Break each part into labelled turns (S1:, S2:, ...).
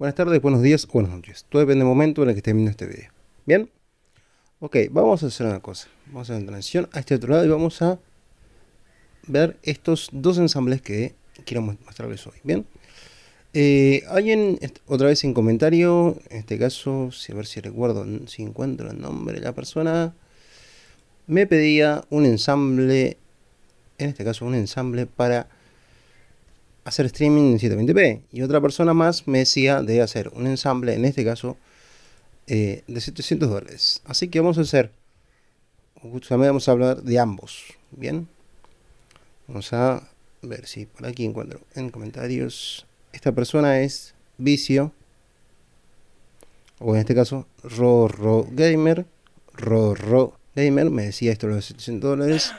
S1: Buenas tardes, buenos días buenas noches. Todo depende del momento en el que esté viendo este video. Bien. Ok, vamos a hacer una cosa. Vamos a hacer una transición a este otro lado y vamos a ver estos dos ensambles que quiero mostrarles hoy. Bien. Eh, alguien, otra vez en comentario, en este caso, a ver si recuerdo, si encuentro el nombre de la persona, me pedía un ensamble, en este caso un ensamble para hacer streaming en 720p. Y otra persona más me decía de hacer un ensamble, en este caso, eh, de 700 dólares. Así que vamos a hacer, justamente vamos a hablar de ambos. Bien, vamos a ver si por aquí encuentro en comentarios. Esta persona es Vicio, o en este caso, ro Gamer. ro Gamer me decía esto, de 700 dólares.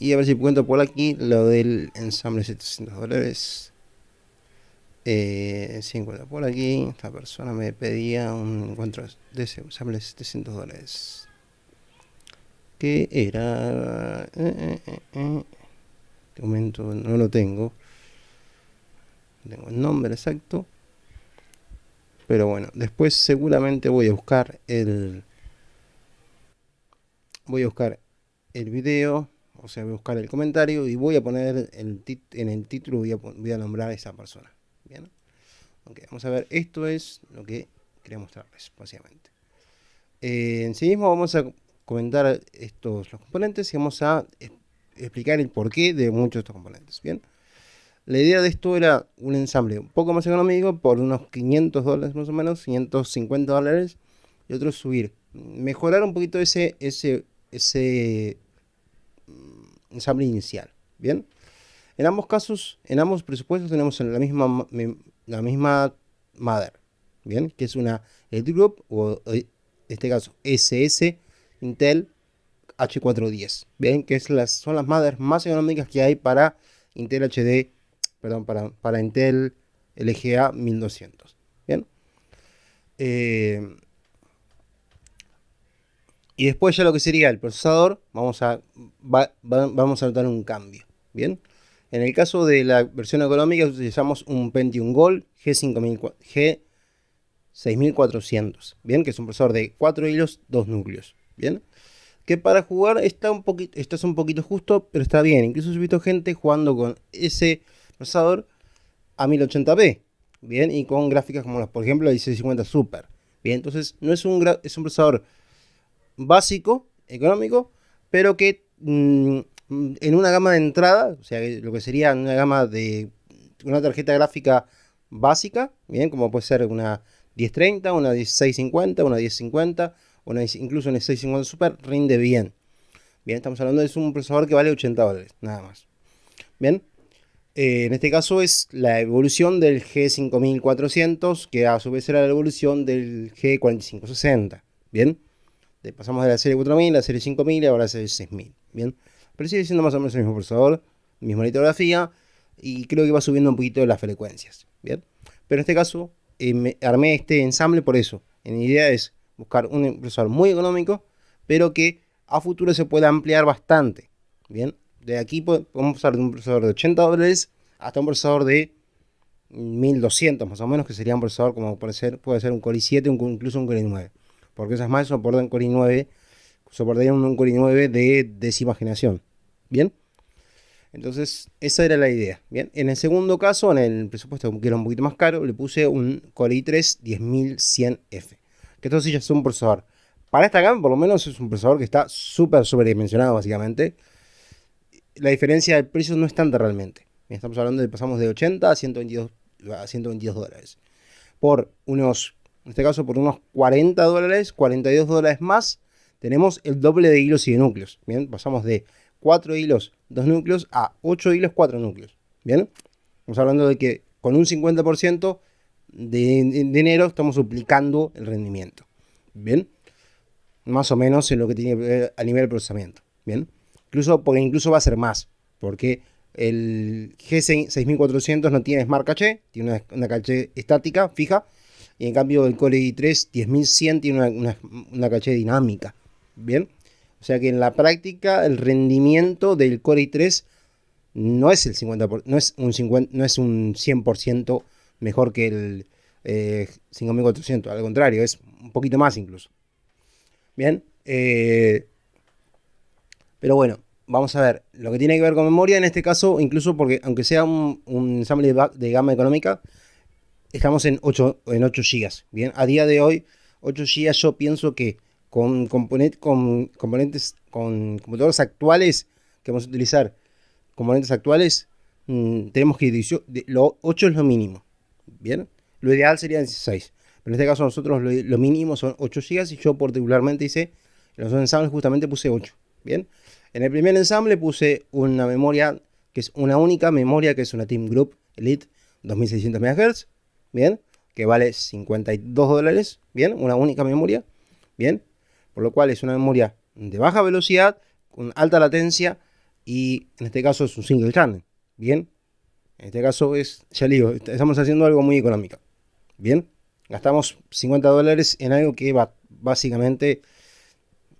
S1: Y a ver si cuento por aquí lo del ensamble de 700 dólares. Eh, 50 por aquí. Esta persona me pedía un encuentro de ese ensamble 700 dólares. Que era. de eh, eh, eh, este momento no lo tengo. No tengo el nombre exacto. Pero bueno, después seguramente voy a buscar el. Voy a buscar el video o sea, voy a buscar el comentario y voy a poner el en el título, voy a, nombrar a esa persona. Bien. Ok, vamos a ver, esto es lo que quería mostrarles, básicamente. Eh, en sí mismo vamos a comentar estos los componentes y vamos a explicar el porqué de muchos de estos componentes. Bien. La idea de esto era un ensamble un poco más económico, por unos 500 dólares más o menos, 550 dólares, y otro subir. Mejorar un poquito ese, ese, ese ensamble inicial. Bien. En ambos casos, en ambos presupuestos tenemos la misma, la misma mother, bien, que es una el Group o eh, en este caso SS Intel H410, bien, que es las, son las madres más económicas que hay para Intel HD, perdón, para, para Intel LGA 1200, bien. Eh, y después ya lo que sería el procesador, vamos a, vamos a notar un cambio. ¿Bien? En el caso de la versión económica utilizamos un Pentium Gold g G6400, ¿bien? Que es un procesador de 4 hilos, 2 núcleos, ¿bien? Que para jugar está un poquito, está un poquito justo, pero está bien. Incluso he visto gente jugando con ese procesador a 1080p, ¿bien? Y con gráficas como las, por ejemplo, la 1650 Super, ¿bien? Entonces no es un, es un procesador básico, económico, pero que mm, en una gama de entrada, o sea, lo que sería una gama de una tarjeta gráfica básica, bien, como puede ser una 1030, una 1650, una 1050, una, incluso una 650 Super, rinde bien. Bien, estamos hablando de un procesador que vale 80 dólares, nada más. Bien, eh, en este caso es la evolución del G5400, que a su vez era la evolución del G4560. Bien pasamos de la serie 4000 a la serie 5000 y ahora la serie 6000. Bien, pero sigue siendo más o menos el mismo procesador, misma litografía y creo que va subiendo un poquito las frecuencias. Bien, pero en este caso eh, armé este ensamble por eso. En idea es buscar un procesador muy económico, pero que a futuro se pueda ampliar bastante. Bien, de aquí podemos pasar de un procesador de 80 dólares hasta un procesador de 1200 más o menos, que sería un procesador como puede ser, puede ser un Core i7, o incluso un Core i9 porque esas más soportan Core i9, soportarían un Core i9 de décima generación. ¿Bien? Entonces, esa era la idea. Bien, en el segundo caso, en el presupuesto que era un poquito más caro, le puse un Core i3 10100F. Que esto sí ya es un procesador. Para esta gama, por lo menos, es un procesador que está súper, súper dimensionado, básicamente. La diferencia de precios no es tanta realmente. Estamos hablando de pasamos de 80 a 122, a 122 dólares. Por unos en este caso por unos 40 dólares, 42 dólares más, tenemos el doble de hilos y de núcleos. Bien, pasamos de 4 hilos, 2 núcleos a 8 hilos, 4 núcleos. Bien, estamos hablando de que con un 50% de dinero estamos duplicando el rendimiento. Bien, más o menos en lo que tiene que ver a nivel de procesamiento. Bien, incluso porque incluso va a ser más, porque el G6400 no tiene Smart Cache, tiene una caché estática fija y en cambio el Core i3 10100 tiene una, caché dinámica. Bien. O sea que en la práctica el rendimiento del Core i3 no es el 50%, no es un 50, no es un 100% mejor que el 5400, eh, al contrario, es un poquito más incluso. Bien, eh, pero bueno, vamos a ver lo que tiene que ver con memoria en este caso, incluso porque aunque sea un, un ensamble de gama económica, estamos en 8, en 8 GB. Bien, a día de hoy, 8 GB yo pienso que con, componentes, con componentes, con computadoras actuales que vamos a utilizar, componentes actuales, mm, tenemos que lo 8 es lo mínimo. Bien, lo ideal sería 16. Pero en este caso nosotros lo, mínimo son 8 GB y yo particularmente hice, en los ensambles justamente puse 8. Bien, en el primer ensamble puse una memoria que es una única memoria que es una Team Group Elite 2600 MHz ¿bien? Que vale 52 dólares, ¿bien? Una única memoria, ¿bien? Por lo cual es una memoria de baja velocidad, con alta latencia y en este caso es un single channel, ¿bien? En este caso es, ya le digo, estamos haciendo algo muy económico, ¿bien? Gastamos 50 dólares en algo que básicamente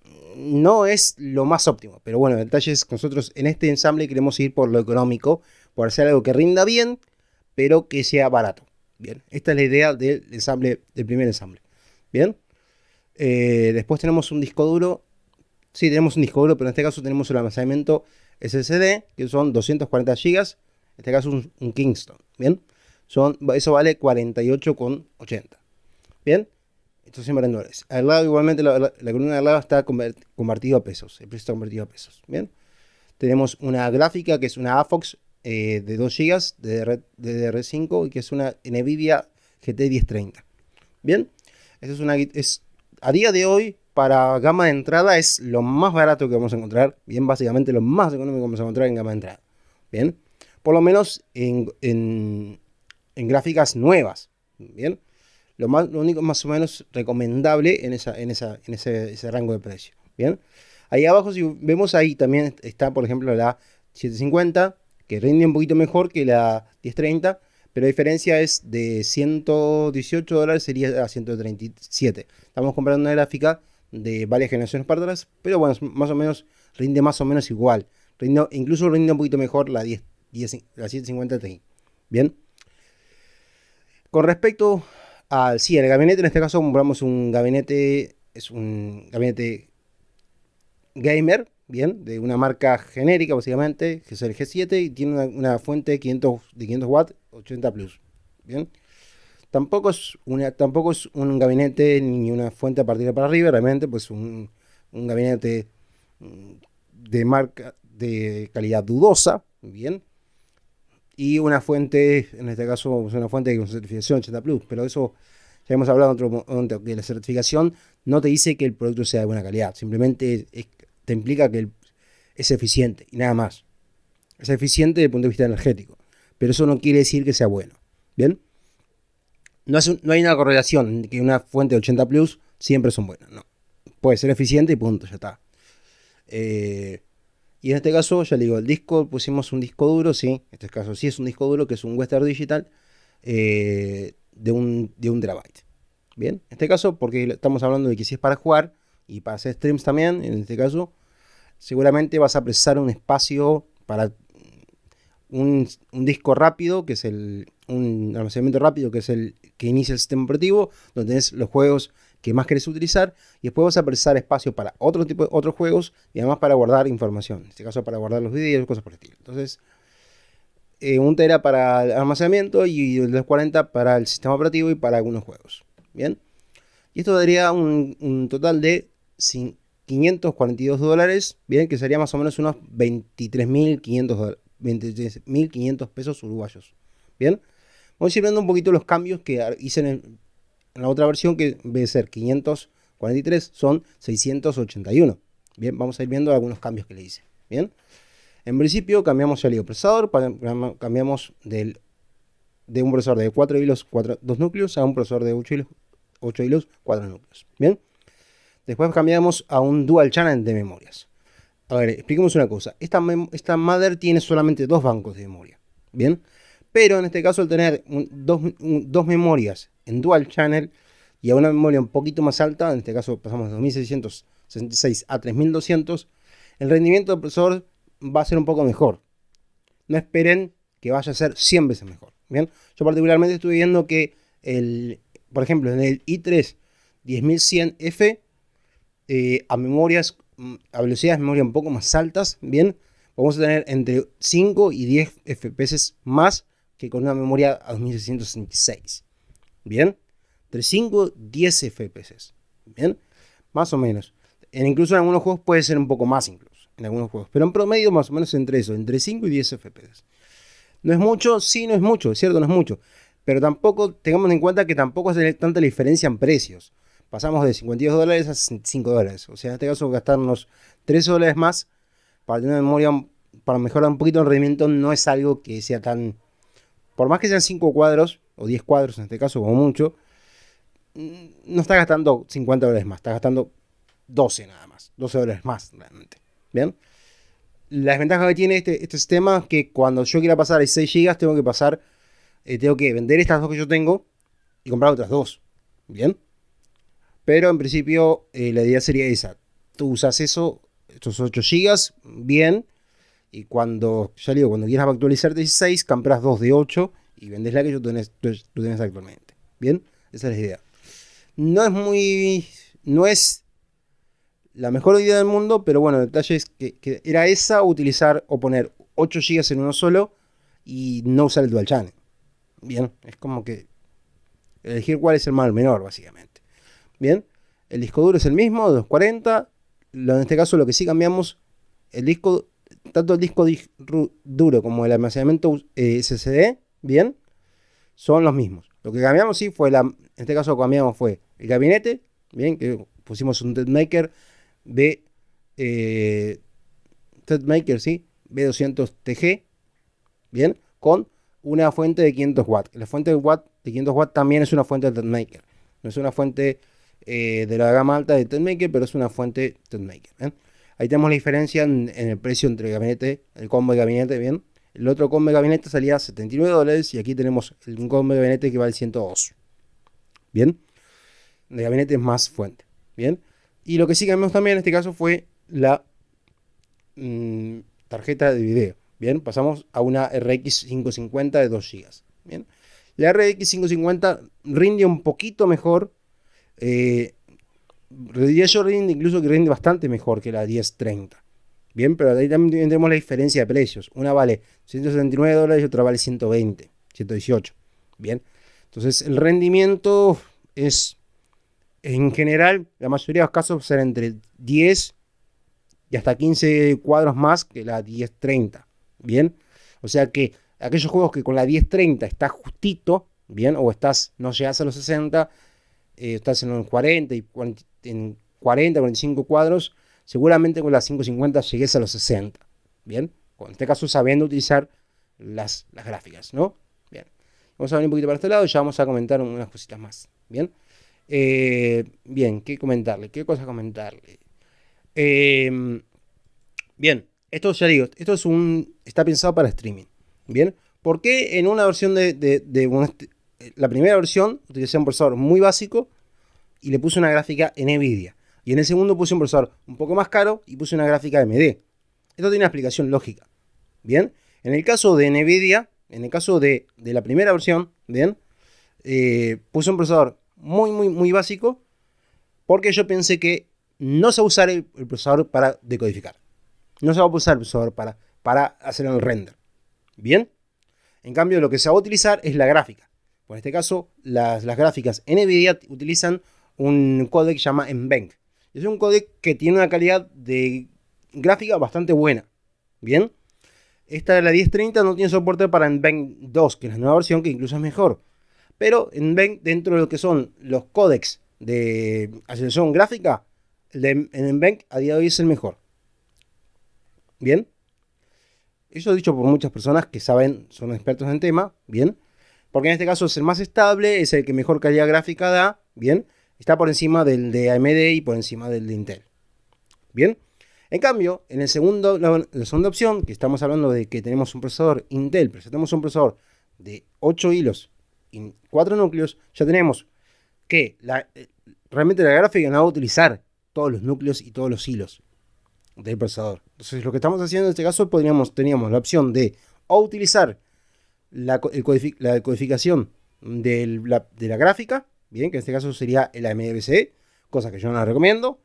S1: mm, no es lo más óptimo, pero bueno, detalles nosotros en este ensamble queremos ir por lo económico, por hacer algo que rinda bien, pero que sea barato. Bien, esta es la idea del ensamble, del primer ensamble. Bien, eh, después tenemos un disco duro. Sí, tenemos un disco duro, pero en este caso tenemos el almacenamiento SSD, que son 240 GB. En este caso un, Kingston. Bien, son, eso vale 48,80. Bien, esto siempre en dólares. Al lado, igualmente, la, columna de al lado está convertido a pesos. El precio está convertido a pesos. Bien, tenemos una gráfica que es una AFOX eh, de 2 GB de DDR5 y que es una NVIDIA GT 1030. Bien, eso es una, es, a día de hoy para gama de entrada es lo más barato que vamos a encontrar. Bien, básicamente lo más económico que vamos a encontrar en gama de entrada. Bien, por lo menos en, en, en gráficas nuevas. Bien, lo, más, lo único más o menos recomendable en, esa, en, esa, en ese, ese rango de precio. Bien, ahí abajo, si vemos ahí también está, por ejemplo, la 750, que rinde un poquito mejor que la 1030, pero la diferencia es de 118 dólares sería a 137. Estamos comprando una gráfica de varias generaciones para pero bueno, más o menos rinde más o menos igual. incluso rinde un poquito mejor la, 10, 750 Ti. Bien. Con respecto al, sí, el gabinete, en este caso compramos un gabinete, es un gabinete gamer bien, de una marca genérica básicamente, que es el G7 y tiene una, fuente de 500, de 500 watts 80 plus, bien. Tampoco es, una, tampoco es un gabinete ni una fuente a partir para arriba, realmente, pues un, un gabinete mm, de marca de calidad dudosa, bien, y una fuente, en este caso, es una fuente con certificación 80 Plus, pero eso ya hemos hablado de otro la certificación no te dice que el producto sea de buena calidad, simplemente es te implica que es eficiente y nada más. Es eficiente desde el punto de vista energético, pero eso no quiere decir que sea bueno. ¿Bien? No, hay una correlación que una fuente de 80 plus siempre son buenas, no. Puede ser eficiente y punto, ya está. Eh, y en este caso, ya le digo, el disco, pusimos un disco duro, sí, en este caso sí es un disco duro, que es un Western Digital eh, de, un, de un terabyte. Bien, en este caso, porque estamos hablando de que si es para jugar y para hacer streams también, en este caso, seguramente vas a precisar un espacio para un, disco rápido, que es el, un almacenamiento rápido, que es el que inicia el sistema operativo, donde tenés los juegos que más querés utilizar, y después vas a precisar espacio para otro tipo de otros juegos y además para guardar información, en este caso para guardar los videos, cosas por el estilo. Entonces, eh, un tera para el almacenamiento y, el 40 para el sistema operativo y para algunos juegos. Bien, y esto daría un, un total de 542 dólares, bien, que sería más o menos unos 23.500 pesos uruguayos, bien. Vamos a ir viendo un poquito los cambios que hice en, la otra versión, que debe ser 543 son 681, bien. Vamos a ir viendo algunos cambios que le hice, bien. En principio cambiamos el hilo cambiamos de un procesador de 4 hilos, 2 núcleos, a un procesador de 8 hilos, 8 hilos, 4 núcleos, bien. Después cambiamos a un dual channel de memorias. A ver, expliquemos una cosa. Esta, esta mother tiene solamente dos bancos de memoria. Bien. Pero en este caso, al tener dos, memorias en dual channel y a una memoria un poquito más alta, en este caso pasamos de 2666 a 3200, el rendimiento del procesador va a ser un poco mejor. No esperen que vaya a ser 100 veces mejor. Bien. Yo particularmente estuve viendo que, el, por ejemplo, en el i3 10100F eh, a memorias, mm, a velocidades de memoria un poco más altas, bien, vamos a tener entre 5 y 10 FPS más que con una memoria a 2666. Bien, entre 5 y 10 FPS. Bien, más o menos. En, incluso en algunos juegos puede ser un poco más, incluso en algunos juegos, pero en promedio más o menos entre eso, entre 5 y 10 FPS. No es mucho, sí, no es mucho, es cierto, no es mucho, pero tampoco tengamos en cuenta que tampoco hace tanta diferencia en precios pasamos de 52 dólares a 65 dólares. O sea, en este caso gastarnos 3 dólares más para tener memoria, para mejorar un poquito el rendimiento, no es algo que sea tan... Por más que sean 5 cuadros, o 10 cuadros en este caso, como mucho, mm, no está gastando 50 dólares más, está gastando 12 nada más, 12 dólares más realmente. ¿Bien? La desventaja que tiene este, este sistema es que cuando yo quiera pasar a 6 GB, tengo que pasar, eh, tengo que vender estas dos que yo tengo y comprar otras dos. ¿Bien? Pero en principio eh, la idea sería esa. Tú usas eso, estos 8 GB, bien. Y cuando, ya digo, cuando quieras actualizar 16, compras 2 de 8 y vendes la que tú tenés, tú, actualmente. Bien, esa es la idea. No es muy. No es la mejor idea del mundo, pero bueno, el detalle es que, que, era esa utilizar o poner 8 GB en uno solo y no usar el dual channel. Bien, es como que elegir cuál es el mal menor, básicamente. Bien, el disco duro es el mismo, 240. en este caso, lo que sí cambiamos, el disco, tanto el disco duro como el almacenamiento SSD, eh, bien, son los mismos. Lo que cambiamos sí fue la, en este caso cambiamos fue el gabinete, bien, que pusimos un Maker B, eh, sí, B200TG, bien, con una fuente de 500 watts. La fuente de, watt, de 500 watts también es una fuente de TEDMaker, no es una fuente eh, de la gama alta de TenMaker, pero es una fuente TenMaker. ¿eh? Ahí tenemos la diferencia en, el precio entre el gabinete, el combo de gabinete, bien. El otro combo de gabinete salía a 79 dólares y aquí tenemos un combo de gabinete que vale 102. Bien. De gabinete es más fuente. Bien. Y lo que sí cambiamos también en este caso fue la mm, tarjeta de video. Bien, pasamos a una RX 550 de 2 GB. Bien, la RX 550 rinde un poquito mejor eh, yo rinde incluso que rinde bastante mejor que la 1030. Bien, pero ahí también tenemos la diferencia de precios. Una vale 179 dólares y otra vale 120, 118. Bien, entonces el rendimiento es, en general, la mayoría de los casos será entre 10 y hasta 15 cuadros más que la 1030. Bien, o sea que aquellos juegos que con la 1030 estás justito, bien, o estás, no llegas a los 60, eh, estás en los 40 y en 40, 45 cuadros, seguramente con las 550 llegues a los 60. Bien, en este caso sabiendo utilizar las, las gráficas, ¿no? Bien, vamos a venir un poquito para este lado y ya vamos a comentar unas cositas más. Bien, eh, bien, ¿qué comentarle? ¿Qué cosa comentarle? Em, bien, esto ya digo, esto es un, está pensado para streaming. Bien, ¿por qué en una versión de, la primera versión utilicé un procesador muy básico y le puse una gráfica en NVIDIA. Y en el segundo puse un procesador un poco más caro y puse una gráfica AMD. Esto tiene una explicación lógica. Bien, en el caso de NVIDIA, en el caso de, la primera versión, bien, eh, puse un procesador muy, muy, muy básico porque yo pensé que no se va a usar el, procesador para decodificar. No se va a usar el procesador para, para hacer el render. Bien, en cambio lo que se va a utilizar es la gráfica. En este caso, las, gráficas NVIDIA utilizan un codec que se llama NVENC. Es un codec que tiene una calidad de gráfica bastante buena. Bien. Esta de la 1030 no tiene soporte para NVENC 2, que es la nueva versión que incluso es mejor. Pero NVENC, dentro de lo que son los codecs de aceleración gráfica, el de NVENC a día de hoy es el mejor. Bien. Eso dicho por muchas personas que saben, son expertos en tema. Bien porque en este caso es el más estable, es el que mejor calidad gráfica da, ¿bien? Está por encima del de AMD y por encima del de Intel, ¿bien? En cambio, en el segundo, la, segunda opción, que estamos hablando de que tenemos un procesador Intel, pero si tenemos un procesador de 8 hilos y 4 núcleos, ya tenemos que eh, realmente la gráfica no va a utilizar todos los núcleos y todos los hilos del procesador. Entonces, lo que estamos haciendo en este caso, podríamos, teníamos la opción de o utilizar la, codificación de la gráfica, bien, que en este caso sería la MVC, cosa que yo no recomiendo,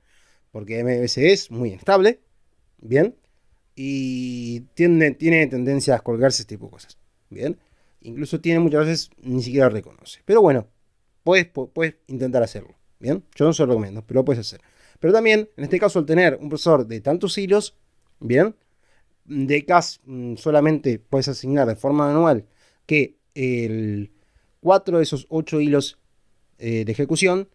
S1: porque MDBC es muy inestable, bien, y tiene, tiene tendencia a colgarse este tipo de cosas, bien, incluso tiene muchas veces ni siquiera reconoce, pero bueno, puedes, puedes intentar hacerlo, bien, yo no se lo recomiendo, pero lo puedes hacer. Pero también, en este caso, al tener un procesador de tantos hilos, bien, de CAS solamente puedes asignar de forma manual que el, cuatro de esos ocho hilos eh, de ejecución,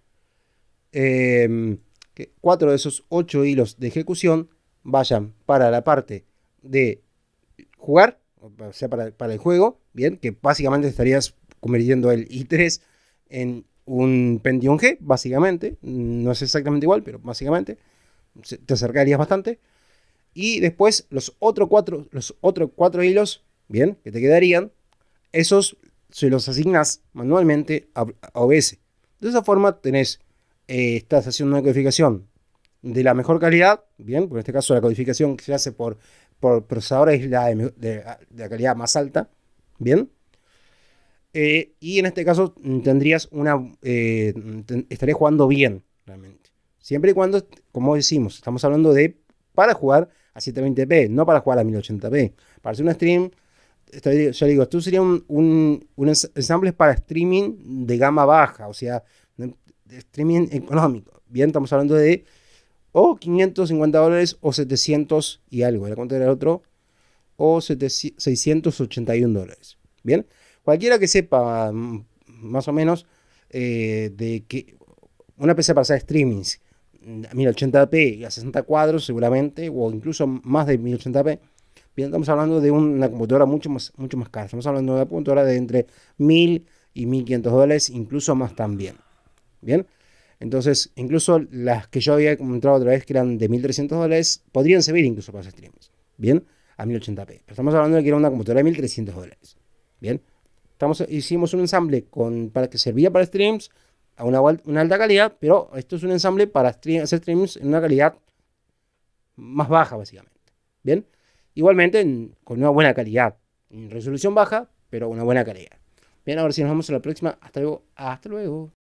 S1: em, que cuatro de esos ocho hilos de ejecución vayan para la parte de jugar, o sea, para, el juego, bien, que básicamente estarías convirtiendo el I3 en un Pentium G, básicamente, no es exactamente igual, pero básicamente, te acercarías bastante. Y después los otros cuatro, los otros cuatro hilos, bien, que te quedarían, esos se los asignas manualmente a, OBS. De esa forma tenés, eh, estás haciendo una codificación de la mejor calidad, bien, en este caso la codificación que se hace por, por es la de, la calidad más alta, bien. Eh, y en este caso tendrías una, eh, estaré jugando bien, realmente. Siempre y cuando, como decimos, estamos hablando de para jugar a 720p, no para jugar a 1080p. Para hacer un stream yo digo, esto sería un, un, un ensamble para streaming de gama baja, o sea, streaming económico. Bien, estamos hablando de o 550 dólares o 700 y algo, la cuenta era el otro, o 681 dólares. Bien, cualquiera que sepa mm, más o menos eh, de que una PC para hacer streamings, 1080p mm, y a 60 cuadros seguramente, o incluso más de 1080p, estamos hablando de una computadora mucho más, mucho más cara. Estamos hablando de una computadora de entre 1000 y 1500 dólares, incluso más también. Bien, entonces, incluso las que yo había comentado otra vez que eran de 1300 dólares, podrían servir incluso para los streams. Bien, a 1080p. Pero estamos hablando de que era una computadora de 1300 dólares. Bien, estamos, hicimos un ensamble con, para que servía para streams a una, alta calidad, pero esto es un ensamble para hacer streams en una calidad más baja, básicamente. Bien. Igualmente con una buena calidad. En resolución baja, pero una buena calidad. Bien, ahora sí, si nos vemos en la próxima. Hasta luego. Hasta luego.